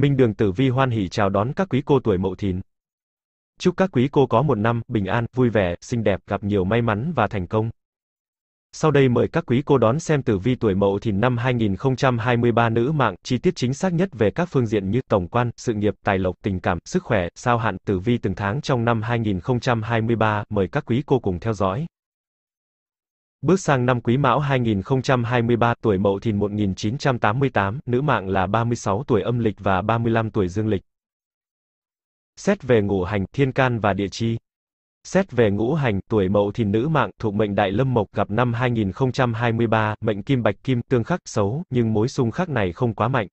Minh Đường Tử Vi hoan hỉ chào đón các quý cô tuổi Mậu Thìn. Chúc các quý cô có một năm bình an, vui vẻ, xinh đẹp, gặp nhiều may mắn và thành công. Sau đây mời các quý cô đón xem tử vi tuổi Mậu Thìn năm 2023 nữ mạng, chi tiết chính xác nhất về các phương diện như tổng quan, sự nghiệp, tài lộc, tình cảm, sức khỏe, sao hạn, tử vi từng tháng trong năm 2023, mời các quý cô cùng theo dõi. Bước sang năm Quý Mão 2023, tuổi Mậu Thìn 1988, nữ mạng là 36 tuổi âm lịch và 35 tuổi dương lịch. Xét về ngũ hành, thiên can và địa chi. Xét về ngũ hành, tuổi Mậu Thìn nữ mạng thuộc mệnh Đại Lâm Mộc gặp năm 2023, mệnh Kim Bạch Kim tương khắc xấu, nhưng mối xung khắc này không quá mạnh.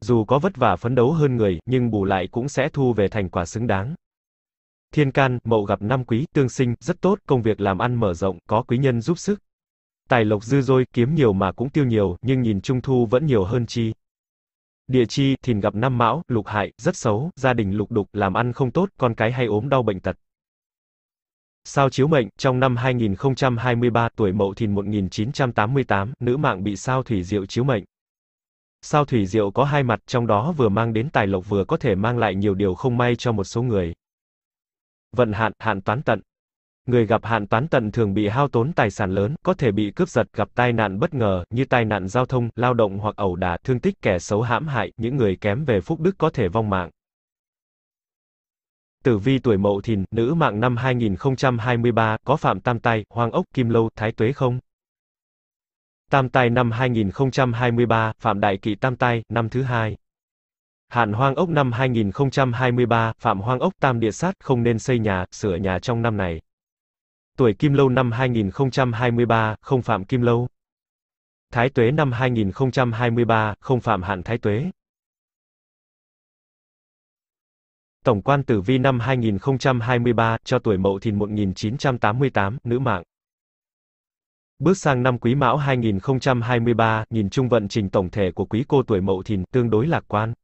Dù có vất vả phấn đấu hơn người, nhưng bù lại cũng sẽ thu về thành quả xứng đáng. Thiên can, mậu gặp năm quý, tương sinh, rất tốt, công việc làm ăn mở rộng, có quý nhân giúp sức. Tài lộc dư dôi, kiếm nhiều mà cũng tiêu nhiều, nhưng nhìn trung thu vẫn nhiều hơn chi. Địa chi, thìn gặp năm mão, lục hại, rất xấu, gia đình lục đục, làm ăn không tốt, con cái hay ốm đau bệnh tật. Sao chiếu mệnh, trong năm 2023, tuổi mậu thìn 1988, nữ mạng bị sao thủy diệu chiếu mệnh. Sao thủy diệu có hai mặt, trong đó vừa mang đến tài lộc vừa có thể mang lại nhiều điều không may cho một số người. Vận hạn, hạn toán tận. Người gặp hạn toán tận thường bị hao tốn tài sản lớn, có thể bị cướp giật, gặp tai nạn bất ngờ, như tai nạn giao thông, lao động hoặc ẩu đả, thương tích kẻ xấu hãm hại, những người kém về phúc đức có thể vong mạng. Tử vi tuổi Mậu Thìn, nữ mạng năm 2023, có Phạm Tam Tai, Hoàng Ốc, Kim Lâu, Thái Tuế không? Tam Tai năm 2023, Phạm Đại Kỵ Tam Tai, năm thứ hai. Hạn Hoang Ốc năm 2023, Phạm Hoang Ốc Tam Địa Sát không nên xây nhà, sửa nhà trong năm này. Tuổi Kim Lâu năm 2023, không phạm Kim Lâu. Thái Tuế năm 2023, không phạm hạn Thái Tuế. Tổng quan tử vi năm 2023, cho tuổi Mậu Thìn 1988, nữ mạng. Bước sang năm Quý Mão 2023, nhìn trung vận trình tổng thể của quý cô tuổi Mậu Thìn tương đối lạc quan.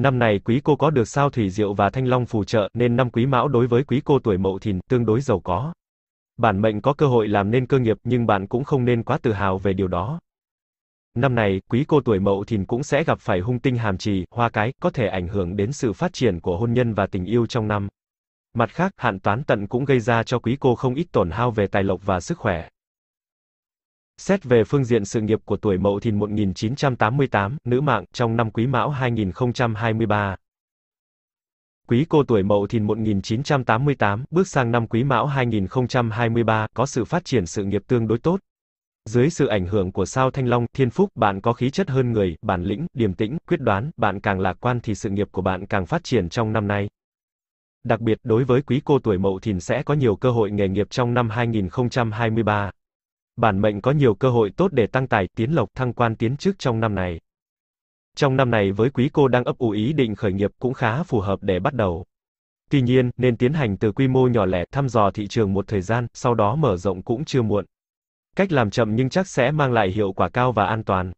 Năm này quý cô có được sao thủy diệu và thanh long phù trợ, nên năm quý mão đối với quý cô tuổi mậu thìn, tương đối giàu có. Bản mệnh có cơ hội làm nên cơ nghiệp nhưng bạn cũng không nên quá tự hào về điều đó. Năm này, quý cô tuổi mậu thìn cũng sẽ gặp phải hung tinh hàm trì, hoa cái, có thể ảnh hưởng đến sự phát triển của hôn nhân và tình yêu trong năm. Mặt khác, hạn toán tận cũng gây ra cho quý cô không ít tổn hao về tài lộc và sức khỏe. Xét về phương diện sự nghiệp của tuổi Mậu Thìn 1988, nữ mạng, trong năm Quý Mão 2023. Quý cô tuổi Mậu Thìn 1988, bước sang năm Quý Mão 2023, có sự phát triển sự nghiệp tương đối tốt. Dưới sự ảnh hưởng của sao Thanh Long, Thiên Phúc, bạn có khí chất hơn người, bản lĩnh, điềm tĩnh, quyết đoán, bạn càng lạc quan thì sự nghiệp của bạn càng phát triển trong năm nay. Đặc biệt, đối với quý cô tuổi Mậu Thìn sẽ có nhiều cơ hội nghề nghiệp trong năm 2023 bản mệnh có nhiều cơ hội tốt để tăng tài, tiến lộc, thăng quan tiến chức trong năm này. Trong năm này với quý cô đang ấp ủ ý định khởi nghiệp cũng khá phù hợp để bắt đầu. Tuy nhiên, nên tiến hành từ quy mô nhỏ lẻ, thăm dò thị trường một thời gian, sau đó mở rộng cũng chưa muộn. Cách làm chậm nhưng chắc sẽ mang lại hiệu quả cao và an toàn.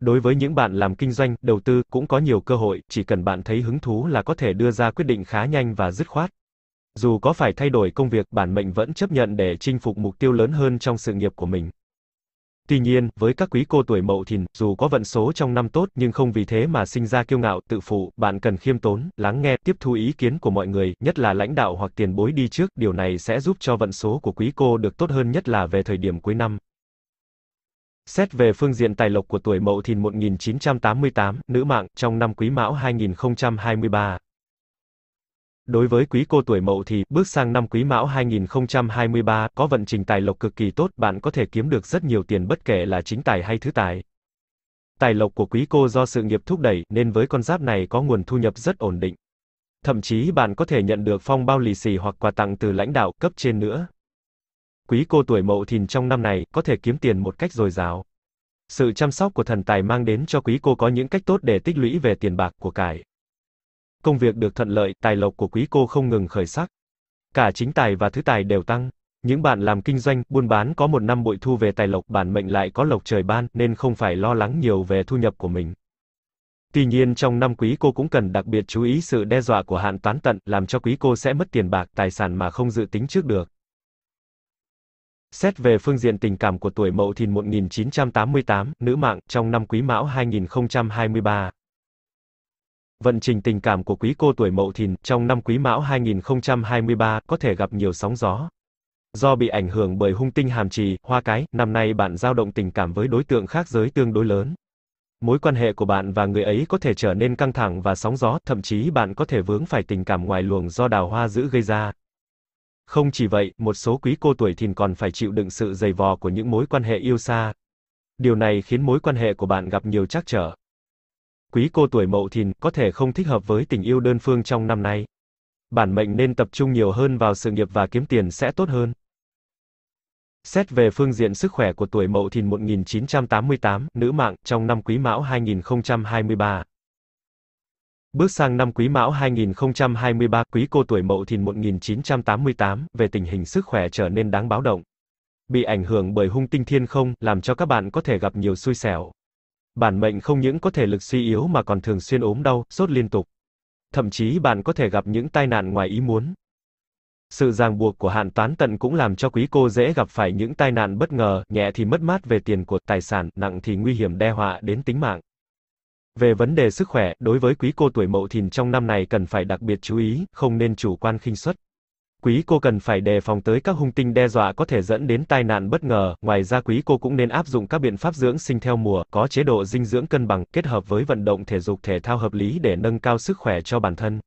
Đối với những bạn làm kinh doanh, đầu tư cũng có nhiều cơ hội, chỉ cần bạn thấy hứng thú là có thể đưa ra quyết định khá nhanh và dứt khoát. Dù có phải thay đổi công việc, bản mệnh vẫn chấp nhận để chinh phục mục tiêu lớn hơn trong sự nghiệp của mình. Tuy nhiên, với các quý cô tuổi mậu thìn, dù có vận số trong năm tốt nhưng không vì thế mà sinh ra kiêu ngạo, tự phụ, bạn cần khiêm tốn, lắng nghe, tiếp thu ý kiến của mọi người, nhất là lãnh đạo hoặc tiền bối đi trước, điều này sẽ giúp cho vận số của quý cô được tốt hơn nhất là về thời điểm cuối năm. Xét về phương diện tài lộc của tuổi Mậu Thìn 1988, nữ mạng, trong năm Quý Mão 2023. Đối với quý cô tuổi mậu thì, bước sang năm quý mão 2023, có vận trình tài lộc cực kỳ tốt, bạn có thể kiếm được rất nhiều tiền bất kể là chính tài hay thứ tài. Tài lộc của quý cô do sự nghiệp thúc đẩy, nên với con giáp này có nguồn thu nhập rất ổn định. Thậm chí bạn có thể nhận được phong bao lì xì hoặc quà tặng từ lãnh đạo cấp trên nữa. Quý cô tuổi mậu thìn trong năm này, có thể kiếm tiền một cách dồi dào. Sự chăm sóc của thần tài mang đến cho quý cô có những cách tốt để tích lũy về tiền bạc của cải công việc được thuận lợi, tài lộc của quý cô không ngừng khởi sắc. Cả chính tài và thứ tài đều tăng. Những bạn làm kinh doanh, buôn bán có một năm bội thu về tài lộc bản mệnh lại có lộc trời ban, nên không phải lo lắng nhiều về thu nhập của mình. Tuy nhiên trong năm quý cô cũng cần đặc biệt chú ý sự đe dọa của hạn toán tận, làm cho quý cô sẽ mất tiền bạc, tài sản mà không dự tính trước được. Xét về phương diện tình cảm của tuổi Mậu Thìn 1988, nữ mạng, trong năm Quý Mão 2023, Vận trình tình cảm của quý cô tuổi Mậu Thìn trong năm Quý Mão 2023 có thể gặp nhiều sóng gió. Do bị ảnh hưởng bởi hung tinh hàm trì, hoa cái, năm nay bạn dao động tình cảm với đối tượng khác giới tương đối lớn. Mối quan hệ của bạn và người ấy có thể trở nên căng thẳng và sóng gió, thậm chí bạn có thể vướng phải tình cảm ngoài luồng do đào hoa giữ gây ra. Không chỉ vậy, một số quý cô tuổi thìn còn phải chịu đựng sự dày vò của những mối quan hệ yêu xa. Điều này khiến mối quan hệ của bạn gặp nhiều trắc trở quý cô tuổi mậu thìn có thể không thích hợp với tình yêu đơn phương trong năm nay. Bản mệnh nên tập trung nhiều hơn vào sự nghiệp và kiếm tiền sẽ tốt hơn. Xét về phương diện sức khỏe của tuổi Mậu Thìn 1988, nữ mạng, trong năm Quý Mão 2023. Bước sang năm Quý Mão 2023, quý cô tuổi Mậu Thìn 1988, về tình hình sức khỏe trở nên đáng báo động. Bị ảnh hưởng bởi hung tinh thiên không, làm cho các bạn có thể gặp nhiều xui xẻo bản mệnh không những có thể lực suy yếu mà còn thường xuyên ốm đau, sốt liên tục. Thậm chí bạn có thể gặp những tai nạn ngoài ý muốn. Sự ràng buộc của hạn tán tận cũng làm cho quý cô dễ gặp phải những tai nạn bất ngờ, nhẹ thì mất mát về tiền của tài sản, nặng thì nguy hiểm đe họa đến tính mạng. Về vấn đề sức khỏe, đối với quý cô tuổi mậu thìn trong năm này cần phải đặc biệt chú ý, không nên chủ quan khinh suất. Quý cô cần phải đề phòng tới các hung tinh đe dọa có thể dẫn đến tai nạn bất ngờ, ngoài ra quý cô cũng nên áp dụng các biện pháp dưỡng sinh theo mùa, có chế độ dinh dưỡng cân bằng, kết hợp với vận động thể dục thể thao hợp lý để nâng cao sức khỏe cho bản thân.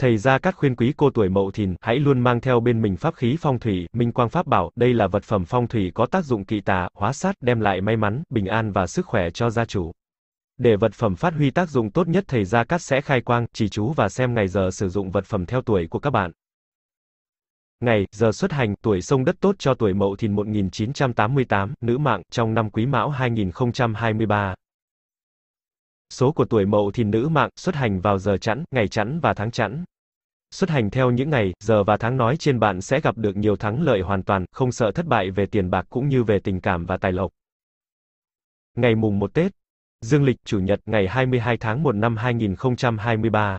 Thầy Gia Cát khuyên quý cô tuổi Mậu Thìn, hãy luôn mang theo bên mình pháp khí phong thủy, minh quang pháp bảo, đây là vật phẩm phong thủy có tác dụng kỵ tà, hóa sát, đem lại may mắn, bình an và sức khỏe cho gia chủ. Để vật phẩm phát huy tác dụng tốt nhất thầy Gia Cát sẽ khai quang, chỉ chú và xem ngày giờ sử dụng vật phẩm theo tuổi của các bạn. Ngày, giờ xuất hành, tuổi sông đất tốt cho tuổi mậu thìn 1988, nữ mạng, trong năm quý mão 2023. Số của tuổi mậu thìn nữ mạng, xuất hành vào giờ chẵn, ngày chẵn và tháng chẵn. Xuất hành theo những ngày, giờ và tháng nói trên bạn sẽ gặp được nhiều thắng lợi hoàn toàn, không sợ thất bại về tiền bạc cũng như về tình cảm và tài lộc. Ngày mùng 1 Tết, Dương lịch chủ nhật ngày 22 tháng 1 năm 2023.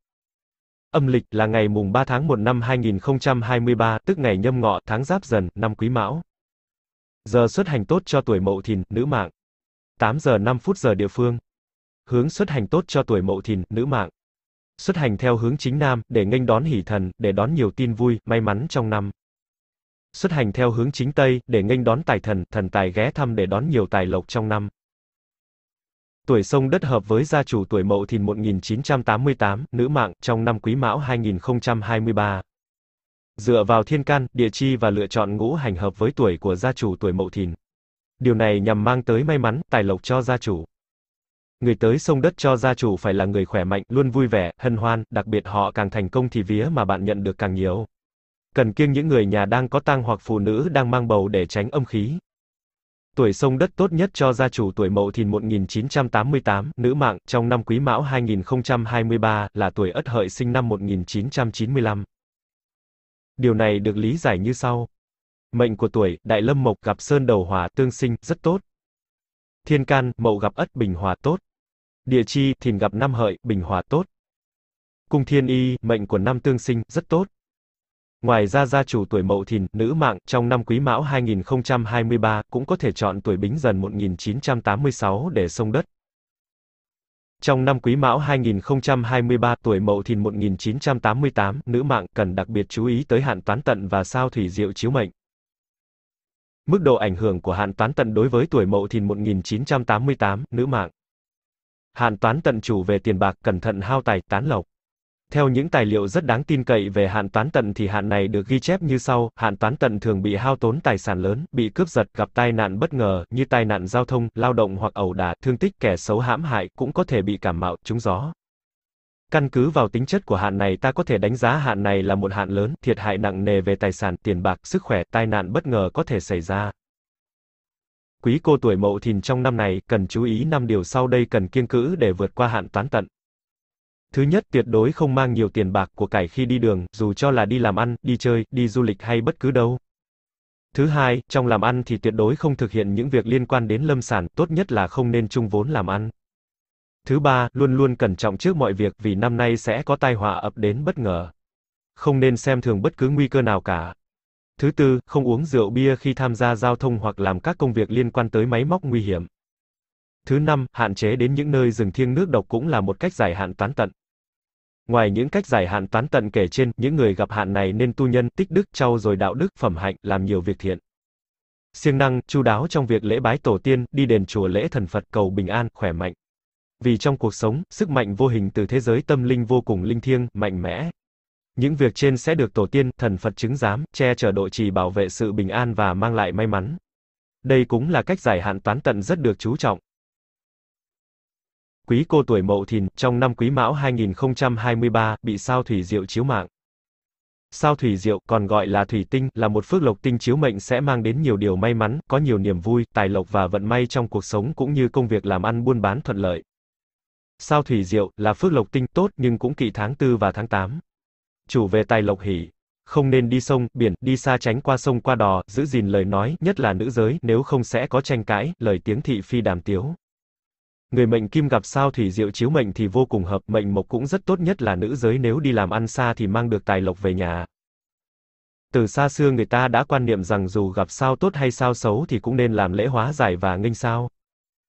Âm lịch là ngày mùng 3 tháng 1 năm 2023, tức ngày nhâm ngọ, tháng giáp dần, năm quý mão. Giờ xuất hành tốt cho tuổi mậu thìn, nữ mạng. 8 giờ 5 phút giờ địa phương. Hướng xuất hành tốt cho tuổi mậu thìn, nữ mạng. Xuất hành theo hướng chính nam, để nghênh đón hỷ thần, để đón nhiều tin vui, may mắn trong năm. Xuất hành theo hướng chính tây, để nghênh đón tài thần, thần tài ghé thăm để đón nhiều tài lộc trong năm. Tuổi sông đất hợp với gia chủ tuổi Mậu Thìn 1988, nữ mạng, trong năm Quý Mão 2023. Dựa vào thiên can, địa chi và lựa chọn ngũ hành hợp với tuổi của gia chủ tuổi Mậu Thìn. Điều này nhằm mang tới may mắn, tài lộc cho gia chủ. Người tới sông đất cho gia chủ phải là người khỏe mạnh, luôn vui vẻ, hân hoan, đặc biệt họ càng thành công thì vía mà bạn nhận được càng nhiều. Cần kiêng những người nhà đang có tang hoặc phụ nữ đang mang bầu để tránh âm khí. Tuổi sông đất tốt nhất cho gia chủ tuổi Mậu Thìn 1988, nữ mạng, trong năm Quý Mão 2023, là tuổi Ất Hợi sinh năm 1995. Điều này được lý giải như sau. Mệnh của tuổi, Đại Lâm Mộc gặp Sơn Đầu Hỏa, tương sinh, rất tốt. Thiên Can, Mậu gặp Ất Bình Hòa tốt. Địa chi, Thìn gặp Năm Hợi, Bình Hòa tốt. Cung Thiên Y, mệnh của năm tương sinh, rất tốt. Ngoài ra gia chủ tuổi Mậu Thìn, nữ mạng, trong năm Quý Mão 2023, cũng có thể chọn tuổi Bính Dần 1986 để sông đất. Trong năm Quý Mão 2023, tuổi Mậu Thìn 1988, nữ mạng, cần đặc biệt chú ý tới hạn toán tận và sao thủy diệu chiếu mệnh. Mức độ ảnh hưởng của hạn toán tận đối với tuổi Mậu Thìn 1988, nữ mạng. Hạn toán tận chủ về tiền bạc, cẩn thận hao tài, tán lộc. Theo những tài liệu rất đáng tin cậy về hạn toán tận thì hạn này được ghi chép như sau, hạn toán tận thường bị hao tốn tài sản lớn, bị cướp giật, gặp tai nạn bất ngờ, như tai nạn giao thông, lao động hoặc ẩu đả, thương tích kẻ xấu hãm hại, cũng có thể bị cảm mạo, trúng gió. Căn cứ vào tính chất của hạn này ta có thể đánh giá hạn này là một hạn lớn, thiệt hại nặng nề về tài sản, tiền bạc, sức khỏe, tai nạn bất ngờ có thể xảy ra. Quý cô tuổi mậu thìn trong năm này, cần chú ý năm điều sau đây cần kiêng cữ để vượt qua hạn toán tận. Thứ nhất, tuyệt đối không mang nhiều tiền bạc của cải khi đi đường, dù cho là đi làm ăn, đi chơi, đi du lịch hay bất cứ đâu. Thứ hai, trong làm ăn thì tuyệt đối không thực hiện những việc liên quan đến lâm sản, tốt nhất là không nên chung vốn làm ăn. Thứ ba, luôn luôn cẩn trọng trước mọi việc vì năm nay sẽ có tai họa ập đến bất ngờ. Không nên xem thường bất cứ nguy cơ nào cả. Thứ tư, không uống rượu bia khi tham gia giao thông hoặc làm các công việc liên quan tới máy móc nguy hiểm. Thứ năm, hạn chế đến những nơi rừng thiêng nước độc cũng là một cách giải hạn tán tận. Ngoài những cách giải hạn toán tận kể trên, những người gặp hạn này nên tu nhân, tích đức, trau dồi đạo đức, phẩm hạnh, làm nhiều việc thiện. Siêng năng, chu đáo trong việc lễ bái tổ tiên, đi đền chùa lễ thần Phật cầu bình an, khỏe mạnh. Vì trong cuộc sống, sức mạnh vô hình từ thế giới tâm linh vô cùng linh thiêng, mạnh mẽ. Những việc trên sẽ được tổ tiên, thần Phật chứng giám, che chở độ trì bảo vệ sự bình an và mang lại may mắn. Đây cũng là cách giải hạn toán tận rất được chú trọng quý cô tuổi Mậu Thìn, trong năm Quý Mão 2023, bị sao thủy diệu chiếu mạng. Sao thủy diệu, còn gọi là thủy tinh, là một phước lộc tinh chiếu mệnh sẽ mang đến nhiều điều may mắn, có nhiều niềm vui, tài lộc và vận may trong cuộc sống cũng như công việc làm ăn buôn bán thuận lợi. Sao thủy diệu, là phước lộc tinh tốt nhưng cũng kỵ tháng 4 và tháng 8. Chủ về tài lộc hỉ, Không nên đi sông, biển, đi xa tránh qua sông qua đò, giữ gìn lời nói, nhất là nữ giới, nếu không sẽ có tranh cãi, lời tiếng thị phi đàm tiếu. Người mệnh kim gặp sao thủy diệu chiếu mệnh thì vô cùng hợp, mệnh mộc cũng rất tốt nhất là nữ giới nếu đi làm ăn xa thì mang được tài lộc về nhà. Từ xa xưa người ta đã quan niệm rằng dù gặp sao tốt hay sao xấu thì cũng nên làm lễ hóa giải và nghênh sao.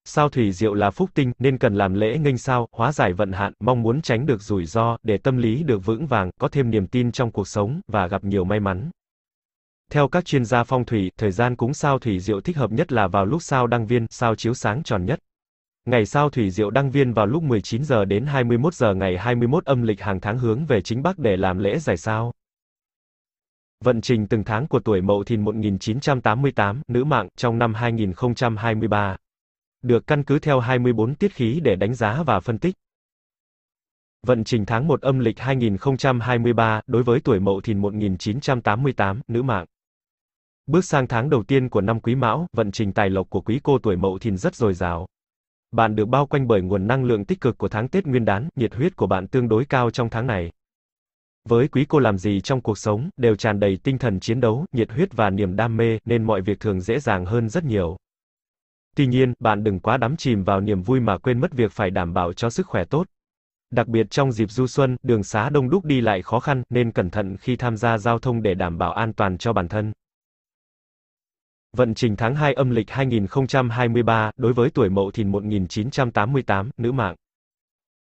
Sao thủy diệu là phúc tinh nên cần làm lễ nghênh sao, hóa giải vận hạn, mong muốn tránh được rủi ro để tâm lý được vững vàng, có thêm niềm tin trong cuộc sống và gặp nhiều may mắn. Theo các chuyên gia phong thủy, thời gian cúng sao thủy diệu thích hợp nhất là vào lúc sao đăng viên, sao chiếu sáng tròn nhất. Ngày sau Thủy Diệu đăng viên vào lúc 19 giờ đến 21 giờ ngày 21 âm lịch hàng tháng hướng về chính Bắc để làm lễ giải sao. Vận trình từng tháng của tuổi Mậu Thìn 1988, nữ mạng, trong năm 2023. Được căn cứ theo 24 tiết khí để đánh giá và phân tích. Vận trình tháng 1 âm lịch 2023, đối với tuổi Mậu Thìn 1988, nữ mạng. Bước sang tháng đầu tiên của năm Quý Mão, vận trình tài lộc của quý cô tuổi Mậu Thìn rất dồi dào. Bạn được bao quanh bởi nguồn năng lượng tích cực của tháng Tết Nguyên đán, nhiệt huyết của bạn tương đối cao trong tháng này. Với quý cô làm gì trong cuộc sống, đều tràn đầy tinh thần chiến đấu, nhiệt huyết và niềm đam mê, nên mọi việc thường dễ dàng hơn rất nhiều. Tuy nhiên, bạn đừng quá đắm chìm vào niềm vui mà quên mất việc phải đảm bảo cho sức khỏe tốt. Đặc biệt trong dịp du xuân, đường xá đông đúc đi lại khó khăn, nên cẩn thận khi tham gia giao thông để đảm bảo an toàn cho bản thân. Vận trình tháng 2 âm lịch 2023, đối với tuổi Mậu Thìn 1988, nữ mạng.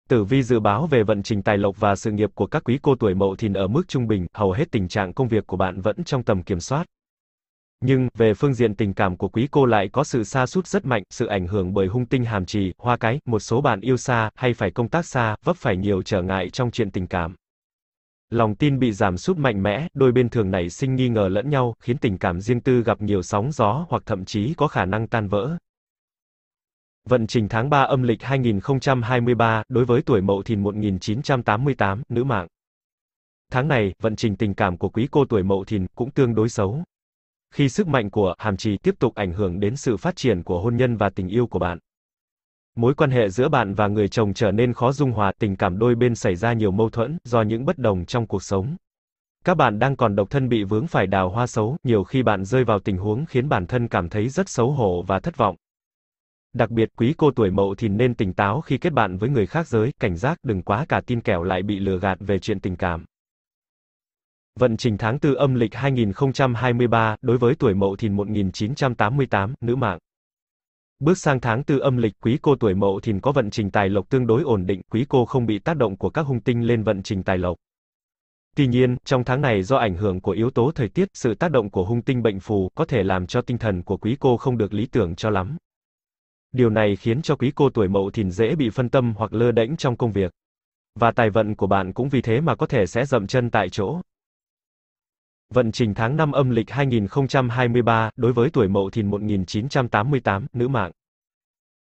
Tử vi dự báo về vận trình tài lộc và sự nghiệp của các quý cô tuổi Mậu Thìn ở mức trung bình, hầu hết tình trạng công việc của bạn vẫn trong tầm kiểm soát. Nhưng, về phương diện tình cảm của quý cô lại có sự xa sút rất mạnh, sự ảnh hưởng bởi hung tinh hàm trì, hoa cái, một số bạn yêu xa, hay phải công tác xa, vấp phải nhiều trở ngại trong chuyện tình cảm. Lòng tin bị giảm sút mạnh mẽ, đôi bên thường nảy sinh nghi ngờ lẫn nhau, khiến tình cảm riêng tư gặp nhiều sóng gió hoặc thậm chí có khả năng tan vỡ. Vận trình tháng 3 âm lịch 2023, đối với tuổi Mậu Thìn 1988, nữ mạng. Tháng này, vận trình tình cảm của quý cô tuổi Mậu Thìn cũng tương đối xấu. Khi sức mạnh của hàm trì tiếp tục ảnh hưởng đến sự phát triển của hôn nhân và tình yêu của bạn. Mối quan hệ giữa bạn và người chồng trở nên khó dung hòa, tình cảm đôi bên xảy ra nhiều mâu thuẫn do những bất đồng trong cuộc sống. Các bạn đang còn độc thân bị vướng phải đào hoa xấu, nhiều khi bạn rơi vào tình huống khiến bản thân cảm thấy rất xấu hổ và thất vọng. Đặc biệt, quý cô tuổi mậu thì nên tỉnh táo khi kết bạn với người khác giới, cảnh giác đừng quá cả tin kẻo lại bị lừa gạt về chuyện tình cảm. Vận trình tháng 4 âm lịch 2023, đối với tuổi mậu thìn 1988, nữ mạng. Bước sang tháng tư âm lịch quý cô tuổi mậu thìn có vận trình tài lộc tương đối ổn định, quý cô không bị tác động của các hung tinh lên vận trình tài lộc. Tuy nhiên, trong tháng này do ảnh hưởng của yếu tố thời tiết, sự tác động của hung tinh bệnh phù có thể làm cho tinh thần của quý cô không được lý tưởng cho lắm. Điều này khiến cho quý cô tuổi mậu thìn dễ bị phân tâm hoặc lơ đễnh trong công việc. Và tài vận của bạn cũng vì thế mà có thể sẽ dậm chân tại chỗ. Vận trình tháng 5 âm lịch 2023, đối với tuổi Mậu Thìn 1988, nữ mạng.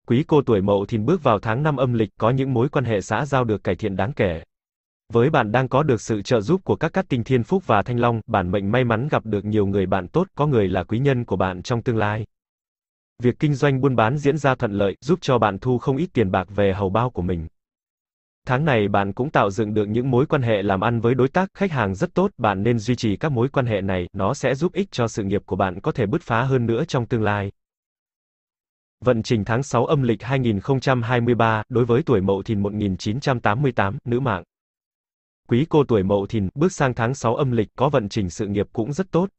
Quý cô tuổi Mậu Thìn bước vào tháng 5 âm lịch có những mối quan hệ xã giao được cải thiện đáng kể. Với bạn đang có được sự trợ giúp của các cát tinh thiên phúc và thanh long, bản mệnh may mắn gặp được nhiều người bạn tốt, có người là quý nhân của bạn trong tương lai. Việc kinh doanh buôn bán diễn ra thuận lợi, giúp cho bạn thu không ít tiền bạc về hầu bao của mình. Tháng này bạn cũng tạo dựng được những mối quan hệ làm ăn với đối tác, khách hàng rất tốt, bạn nên duy trì các mối quan hệ này, nó sẽ giúp ích cho sự nghiệp của bạn có thể bứt phá hơn nữa trong tương lai. Vận trình tháng 6 âm lịch 2023, đối với tuổi Mậu Thìn 1988, nữ mạng. Quý cô tuổi Mậu Thìn, bước sang tháng 6 âm lịch có vận trình sự nghiệp cũng rất tốt.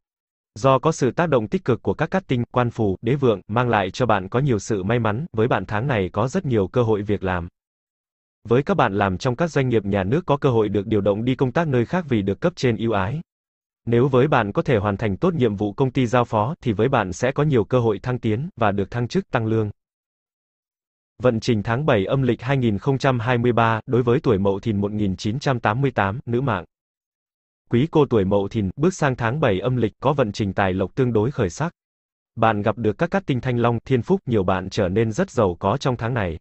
Do có sự tác động tích cực của các cát tinh, quan phù, đế vượng, mang lại cho bạn có nhiều sự may mắn, với bạn tháng này có rất nhiều cơ hội việc làm với các bạn làm trong các doanh nghiệp nhà nước có cơ hội được điều động đi công tác nơi khác vì được cấp trên ưu ái. Nếu với bạn có thể hoàn thành tốt nhiệm vụ công ty giao phó thì với bạn sẽ có nhiều cơ hội thăng tiến và được thăng chức tăng lương. Vận trình tháng 7 âm lịch 2023 đối với tuổi Mậu Thìn 1988, nữ mạng. Quý cô tuổi Mậu Thìn bước sang tháng 7 âm lịch có vận trình tài lộc tương đối khởi sắc. Bạn gặp được các cát tinh thanh long, thiên phúc, nhiều bạn trở nên rất giàu có trong tháng này.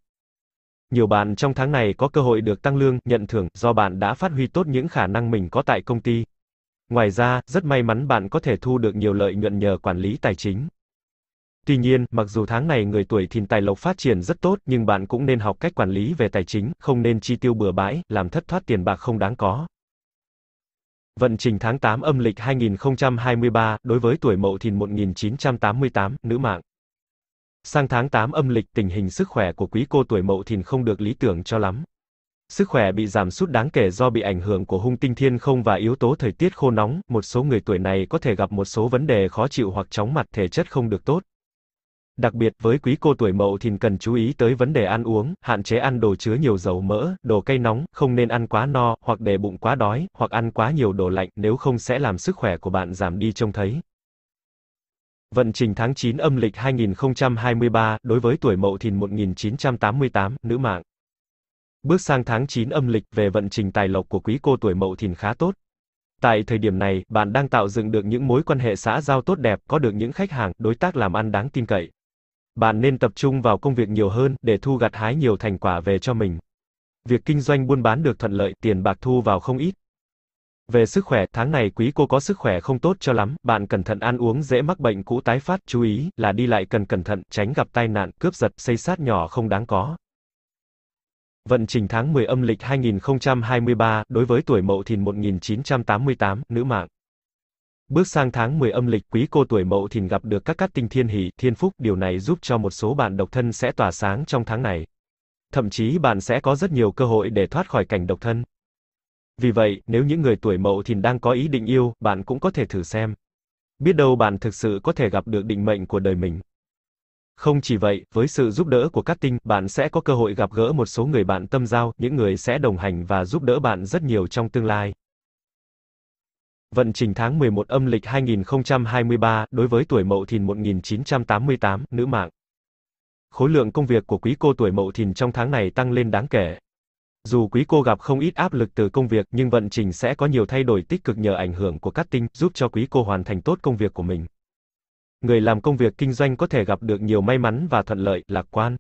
Nhiều bạn trong tháng này có cơ hội được tăng lương, nhận thưởng do bạn đã phát huy tốt những khả năng mình có tại công ty. Ngoài ra, rất may mắn bạn có thể thu được nhiều lợi nhuận nhờ quản lý tài chính. Tuy nhiên, mặc dù tháng này người tuổi thìn tài lộc phát triển rất tốt, nhưng bạn cũng nên học cách quản lý về tài chính, không nên chi tiêu bừa bãi, làm thất thoát tiền bạc không đáng có. Vận trình tháng 8 âm lịch 2023, đối với tuổi Mậu Thìn 1988, nữ mạng. Sang tháng 8 âm lịch tình hình sức khỏe của quý cô tuổi mậu thìn không được lý tưởng cho lắm. Sức khỏe bị giảm sút đáng kể do bị ảnh hưởng của hung tinh thiên không và yếu tố thời tiết khô nóng, một số người tuổi này có thể gặp một số vấn đề khó chịu hoặc chóng mặt thể chất không được tốt. Đặc biệt với quý cô tuổi mậu thìn cần chú ý tới vấn đề ăn uống, hạn chế ăn đồ chứa nhiều dầu mỡ, đồ cay nóng, không nên ăn quá no, hoặc để bụng quá đói, hoặc ăn quá nhiều đồ lạnh, nếu không sẽ làm sức khỏe của bạn giảm đi trông thấy. Vận trình tháng 9 âm lịch 2023 đối với tuổi Mậu Thìn 1988, nữ mạng. Bước sang tháng 9 âm lịch về vận trình tài lộc của quý cô tuổi Mậu Thìn khá tốt. Tại thời điểm này, bạn đang tạo dựng được những mối quan hệ xã giao tốt đẹp, có được những khách hàng, đối tác làm ăn đáng tin cậy. Bạn nên tập trung vào công việc nhiều hơn để thu gặt hái nhiều thành quả về cho mình. Việc kinh doanh buôn bán được thuận lợi, tiền bạc thu vào không ít. Về sức khỏe, tháng này quý cô có sức khỏe không tốt cho lắm, bạn cẩn thận ăn uống dễ mắc bệnh cũ tái phát, chú ý là đi lại cần cẩn thận, tránh gặp tai nạn, cướp giật, xây sát nhỏ không đáng có. Vận trình tháng 10 âm lịch 2023, đối với tuổi Mậu Thìn 1988, nữ mạng. Bước sang tháng 10 âm lịch, quý cô tuổi Mậu Thìn gặp được các cát tinh thiên hỷ, thiên phúc, điều này giúp cho một số bạn độc thân sẽ tỏa sáng trong tháng này. Thậm chí bạn sẽ có rất nhiều cơ hội để thoát khỏi cảnh độc thân. Vì vậy, nếu những người tuổi mậu thìn đang có ý định yêu, bạn cũng có thể thử xem. Biết đâu bạn thực sự có thể gặp được định mệnh của đời mình. Không chỉ vậy, với sự giúp đỡ của các tinh, bạn sẽ có cơ hội gặp gỡ một số người bạn tâm giao, những người sẽ đồng hành và giúp đỡ bạn rất nhiều trong tương lai. Vận trình tháng 11 âm lịch 2023, đối với tuổi Mậu Thìn 1988, nữ mạng. Khối lượng công việc của quý cô tuổi Mậu Thìn trong tháng này tăng lên đáng kể. Dù quý cô gặp không ít áp lực từ công việc, nhưng vận trình sẽ có nhiều thay đổi tích cực nhờ ảnh hưởng của các tinh, giúp cho quý cô hoàn thành tốt công việc của mình. Người làm công việc kinh doanh có thể gặp được nhiều may mắn và thuận lợi, lạc quan.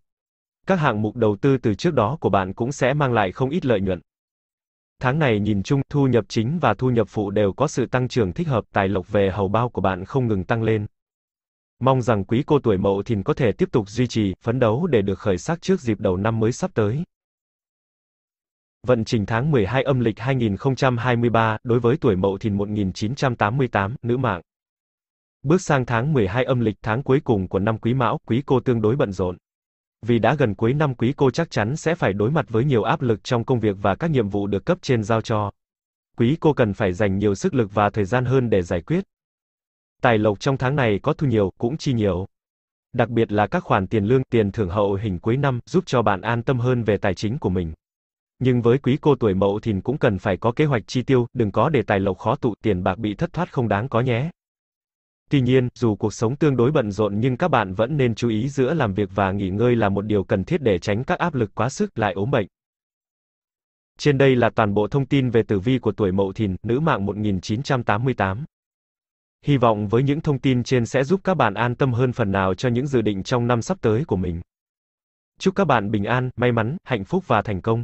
Các hạng mục đầu tư từ trước đó của bạn cũng sẽ mang lại không ít lợi nhuận. Tháng này nhìn chung, thu nhập chính và thu nhập phụ đều có sự tăng trưởng thích hợp, tài lộc về hầu bao của bạn không ngừng tăng lên. Mong rằng quý cô tuổi mậu thìn có thể tiếp tục duy trì, phấn đấu để được khởi sắc trước dịp đầu năm mới sắp tới. Vận trình tháng 12 âm lịch 2023, đối với tuổi Mậu Thìn 1988, nữ mạng. Bước sang tháng 12 âm lịch tháng cuối cùng của năm Quý Mão, Quý Cô tương đối bận rộn. Vì đã gần cuối năm Quý Cô chắc chắn sẽ phải đối mặt với nhiều áp lực trong công việc và các nhiệm vụ được cấp trên giao cho. Quý Cô cần phải dành nhiều sức lực và thời gian hơn để giải quyết. Tài lộc trong tháng này có thu nhiều, cũng chi nhiều. Đặc biệt là các khoản tiền lương, tiền thưởng hậu hình cuối năm, giúp cho bạn an tâm hơn về tài chính của mình. Nhưng với quý cô tuổi mậu thìn cũng cần phải có kế hoạch chi tiêu, đừng có để tài lộc khó tụ tiền bạc bị thất thoát không đáng có nhé. Tuy nhiên, dù cuộc sống tương đối bận rộn nhưng các bạn vẫn nên chú ý giữa làm việc và nghỉ ngơi là một điều cần thiết để tránh các áp lực quá sức lại ốm bệnh. Trên đây là toàn bộ thông tin về tử vi của tuổi Mậu Thìn, nữ mạng 1988. Hy vọng với những thông tin trên sẽ giúp các bạn an tâm hơn phần nào cho những dự định trong năm sắp tới của mình. Chúc các bạn bình an, may mắn, hạnh phúc và thành công.